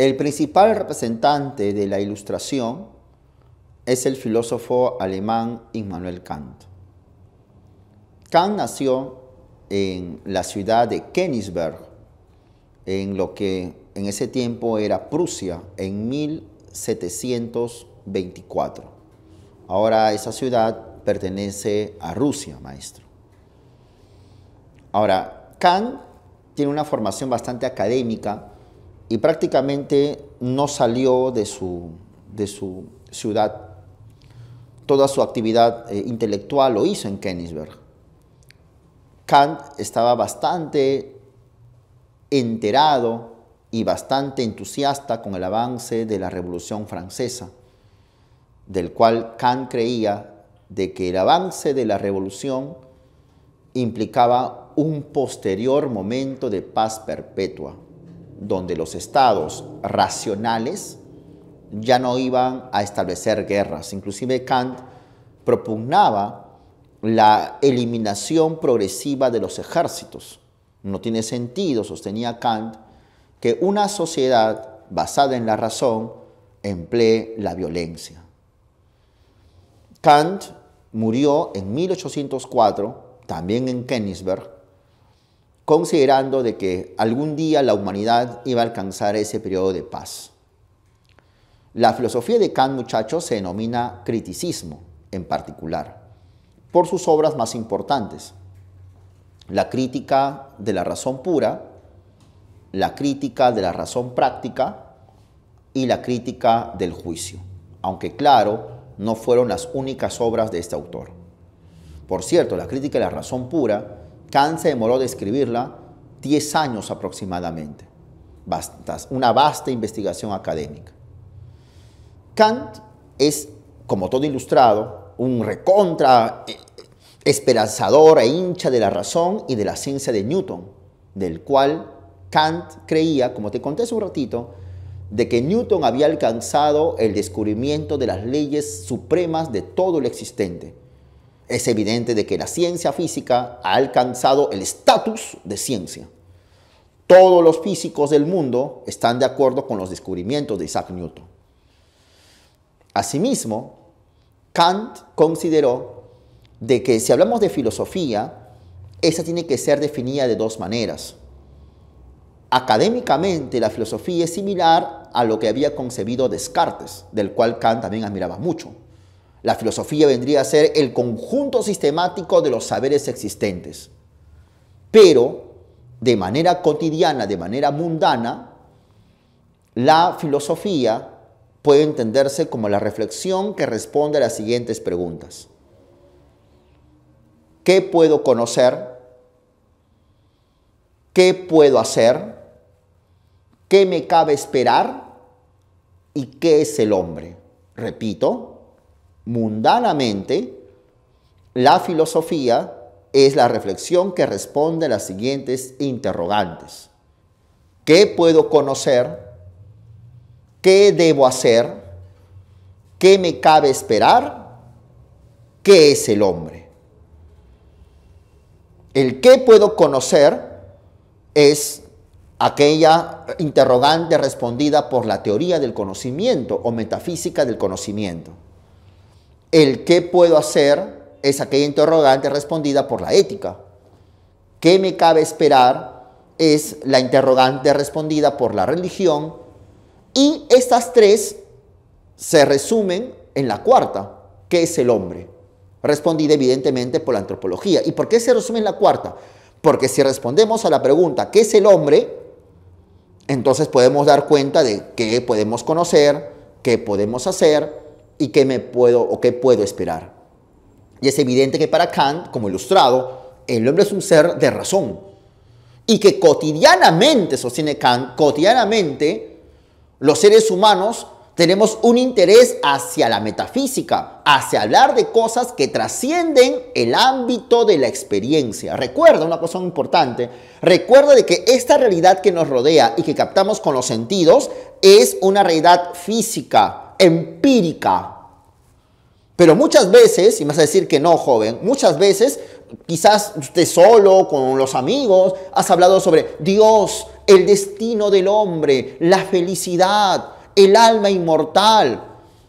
El principal representante de la ilustración es el filósofo alemán Immanuel Kant. Kant nació en la ciudad de Königsberg, en lo que en ese tiempo era Prusia, en 1724. Ahora esa ciudad pertenece a Rusia, maestro. Ahora, Kant tiene una formación bastante académica y prácticamente no salió de su, de su ciudad. Toda su actividad eh, intelectual lo hizo en Königsberg. Kant estaba bastante enterado y bastante entusiasta con el avance de la Revolución Francesa, del cual Kant creía de que el avance de la Revolución implicaba un posterior momento de paz perpetua, donde los estados racionales ya no iban a establecer guerras. Inclusive Kant propugnaba la eliminación progresiva de los ejércitos. No tiene sentido, sostenía Kant, que una sociedad basada en la razón emplee la violencia. Kant murió en 1804, también en Königsberg, considerando de que algún día la humanidad iba a alcanzar ese periodo de paz. La filosofía de Kant, muchachos, se denomina criticismo en particular, por sus obras más importantes. La crítica de la razón pura, la crítica de la razón práctica y la crítica del juicio, aunque claro, no fueron las únicas obras de este autor. Por cierto, la crítica de la razón pura Kant se demoró de escribirla 10 años aproximadamente, una vasta investigación académica. Kant es, como todo ilustrado, un recontra eh, esperanzador e hincha de la razón y de la ciencia de Newton, del cual Kant creía, como te conté hace un ratito, de que Newton había alcanzado el descubrimiento de las leyes supremas de todo lo existente es evidente de que la ciencia física ha alcanzado el estatus de ciencia. Todos los físicos del mundo están de acuerdo con los descubrimientos de Isaac Newton. Asimismo, Kant consideró de que si hablamos de filosofía, esa tiene que ser definida de dos maneras. Académicamente, la filosofía es similar a lo que había concebido Descartes, del cual Kant también admiraba mucho. La filosofía vendría a ser el conjunto sistemático de los saberes existentes. Pero de manera cotidiana, de manera mundana, la filosofía puede entenderse como la reflexión que responde a las siguientes preguntas. ¿Qué puedo conocer? ¿Qué puedo hacer? ¿Qué me cabe esperar? ¿Y qué es el hombre? Repito, mundanamente, la filosofía es la reflexión que responde a las siguientes interrogantes. ¿Qué puedo conocer? ¿Qué debo hacer? ¿Qué me cabe esperar? ¿Qué es el hombre? El qué puedo conocer es aquella interrogante respondida por la teoría del conocimiento o metafísica del conocimiento. El qué puedo hacer es aquella interrogante respondida por la ética. ¿Qué me cabe esperar? Es la interrogante respondida por la religión. Y estas tres se resumen en la cuarta, que es el hombre, respondida evidentemente por la antropología. ¿Y por qué se resume en la cuarta? Porque si respondemos a la pregunta, ¿qué es el hombre? Entonces podemos dar cuenta de qué podemos conocer, qué podemos hacer, y qué me puedo o qué puedo esperar. Y es evidente que para Kant, como ilustrado, el hombre es un ser de razón. Y que cotidianamente, sostiene Kant, cotidianamente los seres humanos tenemos un interés hacia la metafísica, hacia hablar de cosas que trascienden el ámbito de la experiencia. Recuerda una cosa importante, recuerda de que esta realidad que nos rodea y que captamos con los sentidos es una realidad física, empírica. Pero muchas veces, y me vas a decir que no, joven, muchas veces, quizás usted solo, con los amigos, has hablado sobre Dios, el destino del hombre, la felicidad, el alma inmortal.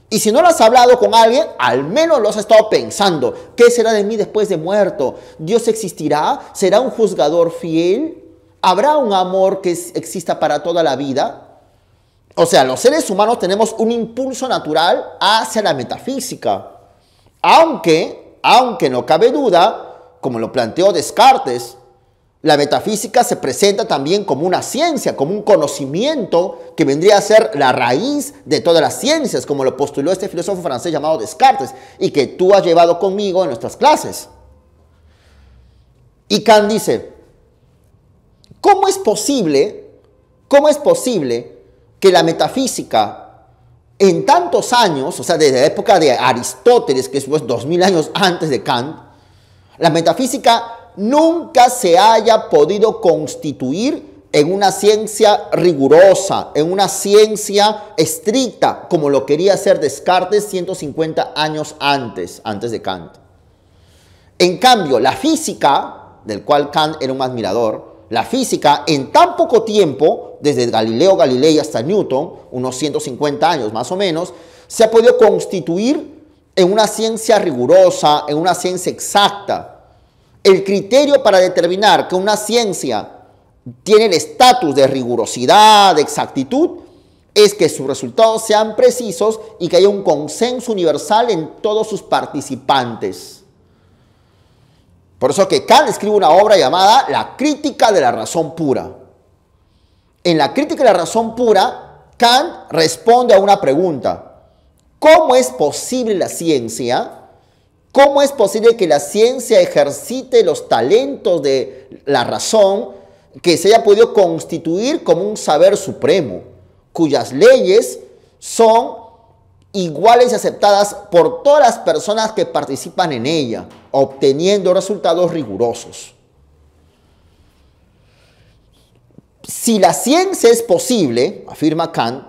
Y si no lo has hablado con alguien, al menos lo has estado pensando. ¿Qué será de mí después de muerto? ¿Dios existirá? ¿Será un juzgador fiel? ¿Habrá un amor que exista para toda la vida? O sea, los seres humanos tenemos un impulso natural hacia la metafísica. Aunque, aunque no cabe duda, como lo planteó Descartes, la metafísica se presenta también como una ciencia, como un conocimiento que vendría a ser la raíz de todas las ciencias, como lo postuló este filósofo francés llamado Descartes y que tú has llevado conmigo en nuestras clases. Y Kant dice, ¿cómo es posible, cómo es posible que la metafísica en tantos años, o sea, desde la época de Aristóteles, que es 2000 pues, años antes de Kant, la metafísica nunca se haya podido constituir en una ciencia rigurosa, en una ciencia estricta, como lo quería hacer Descartes 150 años antes, antes de Kant. En cambio, la física, del cual Kant era un admirador, la física en tan poco tiempo, desde Galileo Galilei hasta Newton, unos 150 años más o menos, se ha podido constituir en una ciencia rigurosa, en una ciencia exacta. El criterio para determinar que una ciencia tiene el estatus de rigurosidad, de exactitud, es que sus resultados sean precisos y que haya un consenso universal en todos sus participantes. Por eso que Kant escribe una obra llamada La crítica de la razón pura. En la crítica de la razón pura, Kant responde a una pregunta. ¿Cómo es posible la ciencia? ¿Cómo es posible que la ciencia ejercite los talentos de la razón que se haya podido constituir como un saber supremo, cuyas leyes son iguales y aceptadas por todas las personas que participan en ella, obteniendo resultados rigurosos. Si la ciencia es posible, afirma Kant,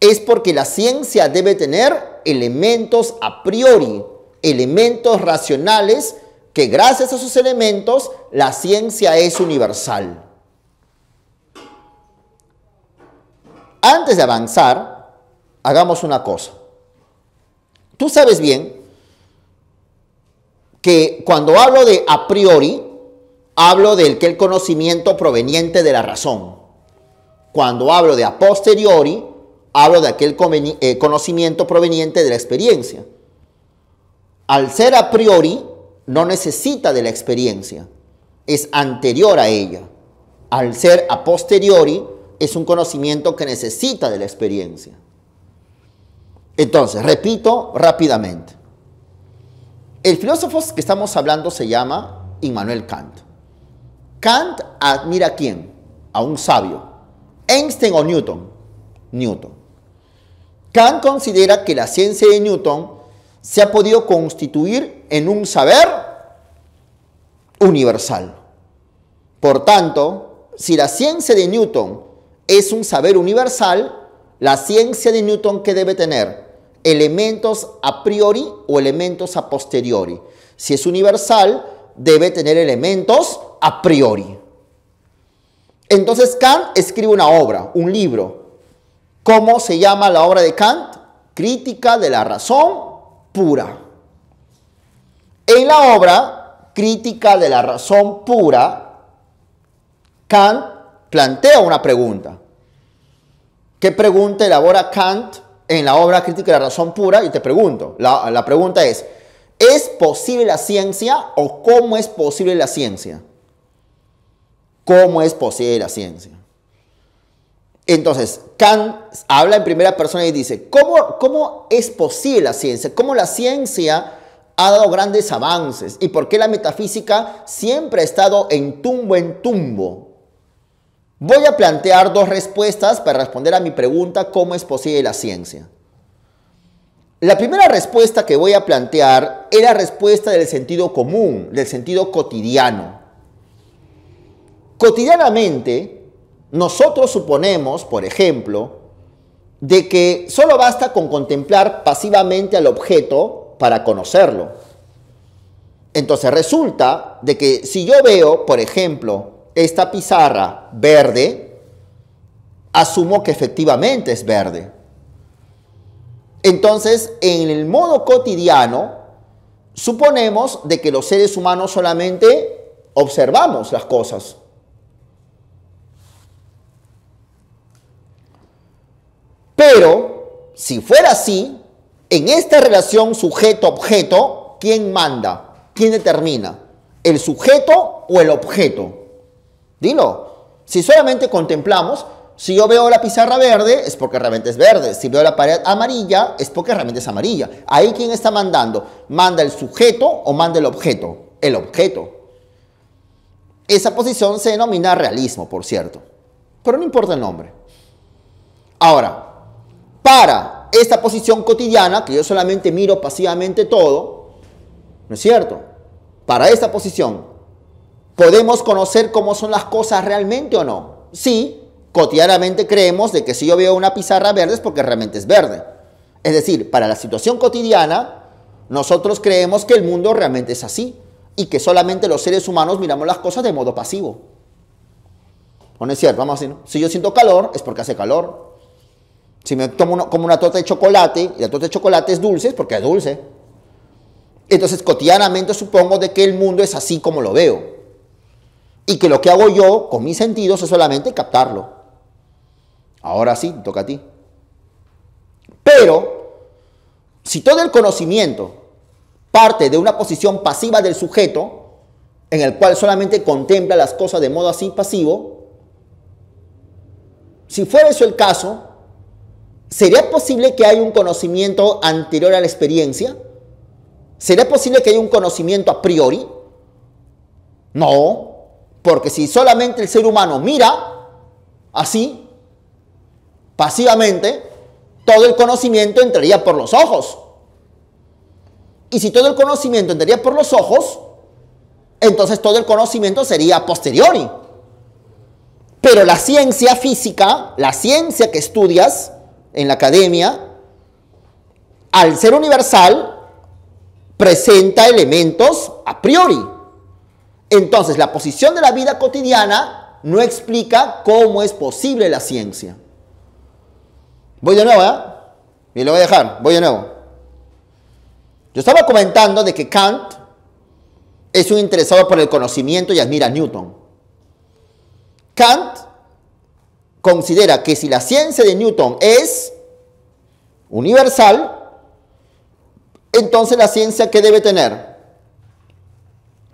es porque la ciencia debe tener elementos a priori, elementos racionales, que gracias a esos elementos la ciencia es universal. Antes de avanzar, hagamos una cosa. Tú sabes bien que cuando hablo de a priori, hablo del que el conocimiento proveniente de la razón. Cuando hablo de a posteriori, hablo de aquel eh, conocimiento proveniente de la experiencia. Al ser a priori, no necesita de la experiencia, es anterior a ella. Al ser a posteriori, es un conocimiento que necesita de la experiencia. Entonces, repito rápidamente. El filósofo que estamos hablando se llama Immanuel Kant. Kant admira a quién? A un sabio. Einstein o Newton? Newton. Kant considera que la ciencia de Newton se ha podido constituir en un saber universal. Por tanto, si la ciencia de Newton es un saber universal, la ciencia de Newton que debe tener elementos a priori o elementos a posteriori. Si es universal, debe tener elementos a priori. Entonces Kant escribe una obra, un libro. ¿Cómo se llama la obra de Kant? Crítica de la razón pura. En la obra Crítica de la razón pura, Kant plantea una pregunta. ¿Qué pregunta elabora Kant en la obra Crítica de la Razón Pura y te pregunto, la, pregunta es, ¿es posible la ciencia o cómo es posible la ciencia? ¿Cómo es posible la ciencia? Entonces, Kant habla en primera persona y dice, ¿cómo, ¿cómo es posible la ciencia? ¿Cómo la ciencia ha dado grandes avances? ¿Y por qué la metafísica siempre ha estado en tumbo en tumbo? Voy a plantear dos respuestas para responder a mi pregunta ¿cómo es posible la ciencia? La primera respuesta que voy a plantear es la respuesta del sentido común, del sentido cotidiano. Cotidianamente, nosotros suponemos, por ejemplo, de que solo basta con contemplar pasivamente al objeto para conocerlo. Entonces resulta de que si yo veo, por ejemplo, esta pizarra verde, asumo que efectivamente es verde. Entonces, en el modo cotidiano, suponemos de que los seres humanos solamente observamos las cosas. Pero, si fuera así, en esta relación sujeto-objeto, ¿quién manda? ¿Quién determina? ¿El sujeto o el objeto? Dilo. Si solamente contemplamos, si yo veo la pizarra verde, es porque realmente es verde. Si veo la pared amarilla, es porque realmente es amarilla. Ahí quién está mandando. ¿Manda el sujeto o manda el objeto? El objeto. Esa posición se denomina realismo, por cierto. Pero no importa el nombre. Ahora, para esta posición cotidiana, que yo solamente miro pasivamente todo, ¿no es cierto? Para esta posición ¿Podemos conocer cómo son las cosas realmente o no? Sí, cotidianamente creemos de que si yo veo una pizarra verde es porque realmente es verde. Es decir, para la situación cotidiana, nosotros creemos que el mundo realmente es así y que solamente los seres humanos miramos las cosas de modo pasivo. ¿O no es cierto? Vamos a si yo siento calor es porque hace calor. Si me tomo una, como una torta de chocolate y la torta de chocolate es dulce es porque es dulce. Entonces, cotidianamente supongo de que el mundo es así como lo veo. Y que lo que hago yo con mis sentidos es solamente captarlo. Ahora sí, toca a ti. Pero, si todo el conocimiento parte de una posición pasiva del sujeto, en el cual solamente contempla las cosas de modo así pasivo, si fuera eso el caso, ¿sería posible que haya un conocimiento anterior a la experiencia? ¿Sería posible que haya un conocimiento a priori? No, porque si solamente el ser humano mira así, pasivamente, todo el conocimiento entraría por los ojos. Y si todo el conocimiento entraría por los ojos, entonces todo el conocimiento sería posteriori. Pero la ciencia física, la ciencia que estudias en la academia, al ser universal, presenta elementos a priori. Entonces, la posición de la vida cotidiana no explica cómo es posible la ciencia. Voy de nuevo, ¿eh? Y lo voy a dejar, voy de nuevo. Yo estaba comentando de que Kant es un interesado por el conocimiento y admira a Newton. Kant considera que si la ciencia de Newton es universal, entonces la ciencia que debe tener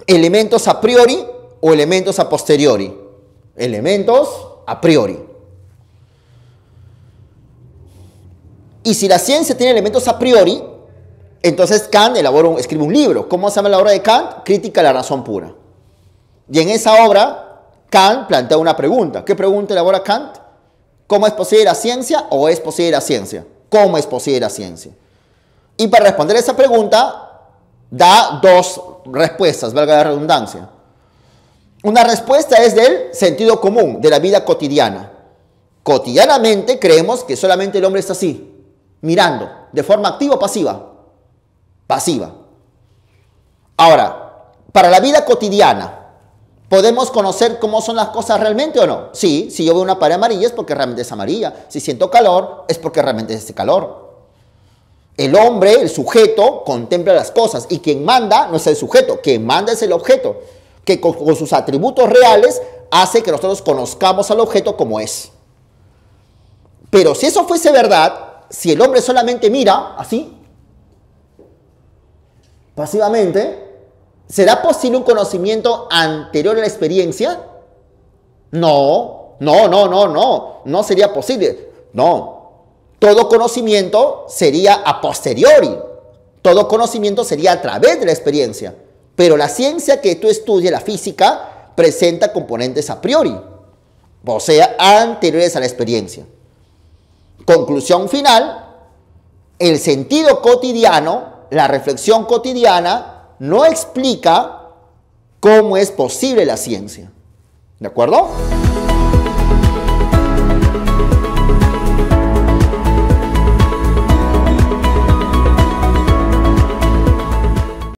elementos a priori o elementos a posteriori. Elementos a priori. Y si la ciencia tiene elementos a priori, entonces Kant elabora escribe un libro. ¿Cómo se llama la obra de Kant? Crítica a la razón pura. Y en esa obra, Kant plantea una pregunta. ¿Qué pregunta elabora Kant? ¿Cómo es posible la ciencia o es posible la ciencia? ¿Cómo es posible la ciencia? Y para responder a esa pregunta, da dos respuestas, valga la redundancia. Una respuesta es del sentido común, de la vida cotidiana. Cotidianamente creemos que solamente el hombre está así, mirando, de forma activa o pasiva. Pasiva. Ahora, para la vida cotidiana, ¿Podemos conocer cómo son las cosas realmente o no? Sí, si yo veo una pared amarilla es porque realmente es amarilla. Si siento calor es porque realmente es este calor. El hombre, el sujeto, contempla las cosas y quien manda no es el sujeto, quien manda es el objeto, que con, sus atributos reales hace que nosotros conozcamos al objeto como es. Pero si eso fuese verdad, si el hombre solamente mira así, pasivamente, ¿será posible un conocimiento anterior a la experiencia? No, no, no, no, no, no sería posible. No, todo conocimiento sería a posteriori. Todo conocimiento sería a través de la experiencia. Pero la ciencia que tú estudias, la física, presenta componentes a priori. O sea, anteriores a la experiencia. Conclusión final, el sentido cotidiano, la reflexión cotidiana, no explica cómo es posible la ciencia. ¿De acuerdo?